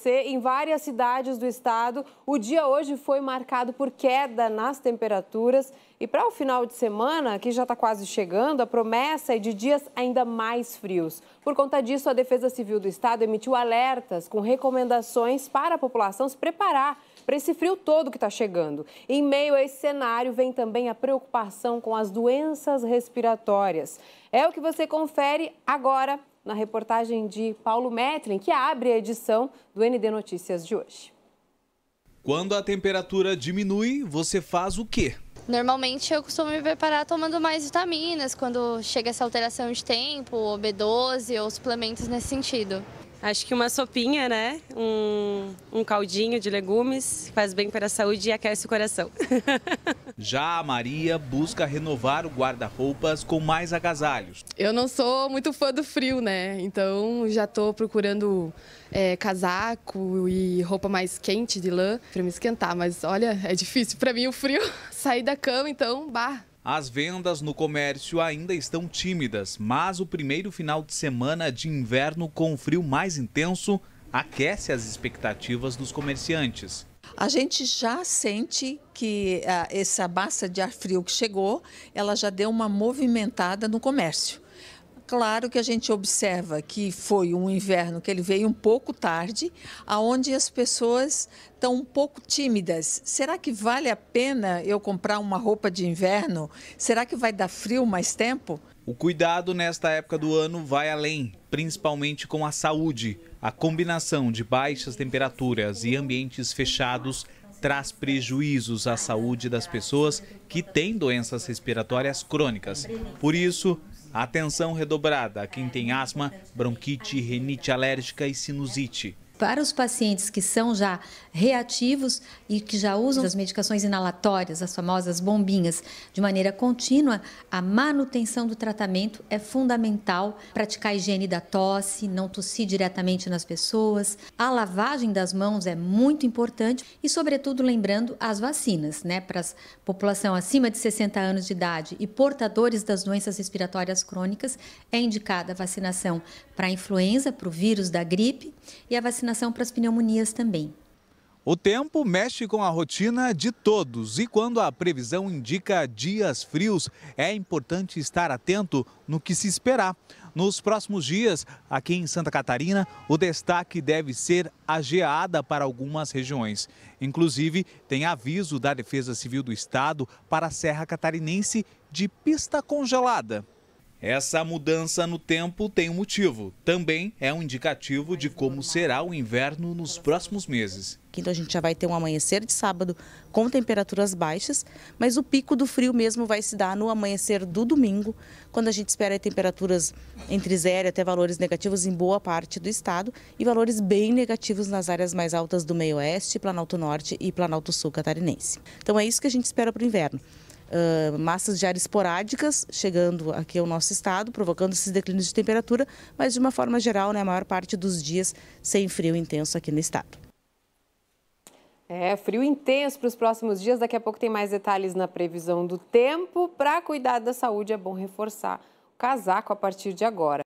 acontecer em várias cidades do estado. O dia hoje foi marcado por queda nas temperaturas. E para o final de semana, que já está quase chegando, a promessa é de dias ainda mais frios. Por conta disso, a Defesa Civil do Estado emitiu alertas com recomendações para a população se preparar para esse frio todo que está chegando. Em meio a esse cenário, vem também a preocupação com as doenças respiratórias. É o que você confere agora na reportagem de Paulo Metlin, que abre a edição do ND Notícias de hoje. Quando a temperatura diminui, você faz o quê? Normalmente eu costumo me preparar tomando mais vitaminas quando chega essa alteração de tempo, ou B12 ou suplementos nesse sentido. Acho que uma sopinha, né? Um, um caldinho de legumes faz bem para a saúde e aquece o coração. Já a Maria busca renovar o guarda-roupas com mais agasalhos. Eu não sou muito fã do frio, né? Então já estou procurando é, casaco e roupa mais quente de lã para me esquentar. Mas olha, é difícil para mim o frio. Sair da cama, então, bah, as vendas no comércio ainda estão tímidas, mas o primeiro final de semana de inverno com frio mais intenso aquece as expectativas dos comerciantes. A gente já sente que ah, essa massa de ar frio que chegou, ela já deu uma movimentada no comércio. Claro que a gente observa que foi um inverno que ele veio um pouco tarde, aonde as pessoas estão um pouco tímidas. Será que vale a pena eu comprar uma roupa de inverno? Será que vai dar frio mais tempo? O cuidado nesta época do ano vai além, principalmente com a saúde. A combinação de baixas temperaturas e ambientes fechados traz prejuízos à saúde das pessoas que têm doenças respiratórias crônicas. Por isso, Atenção redobrada a quem tem asma, bronquite, renite alérgica e sinusite para os pacientes que são já reativos e que já usam as medicações inalatórias, as famosas bombinhas, de maneira contínua, a manutenção do tratamento é fundamental. Praticar a higiene da tosse, não tossir diretamente nas pessoas, a lavagem das mãos é muito importante e, sobretudo, lembrando as vacinas, né, para a população acima de 60 anos de idade e portadores das doenças respiratórias crônicas, é indicada a vacinação para a influenza, para o vírus da gripe e a vacinação vacinação para as pneumonias também. O tempo mexe com a rotina de todos e quando a previsão indica dias frios, é importante estar atento no que se esperar. Nos próximos dias, aqui em Santa Catarina, o destaque deve ser a geada para algumas regiões. Inclusive, tem aviso da Defesa Civil do Estado para a Serra Catarinense de pista congelada. Essa mudança no tempo tem um motivo. Também é um indicativo de como será o inverno nos próximos meses. Então a gente já vai ter um amanhecer de sábado com temperaturas baixas, mas o pico do frio mesmo vai se dar no amanhecer do domingo, quando a gente espera temperaturas entre zero até valores negativos em boa parte do estado e valores bem negativos nas áreas mais altas do meio oeste, Planalto Norte e Planalto Sul catarinense. Então é isso que a gente espera para o inverno massas de ar esporádicas chegando aqui ao nosso estado, provocando esses declínios de temperatura, mas de uma forma geral, né, a maior parte dos dias sem frio intenso aqui no estado. É, frio intenso para os próximos dias. Daqui a pouco tem mais detalhes na previsão do tempo. Para cuidar da saúde, é bom reforçar o casaco a partir de agora.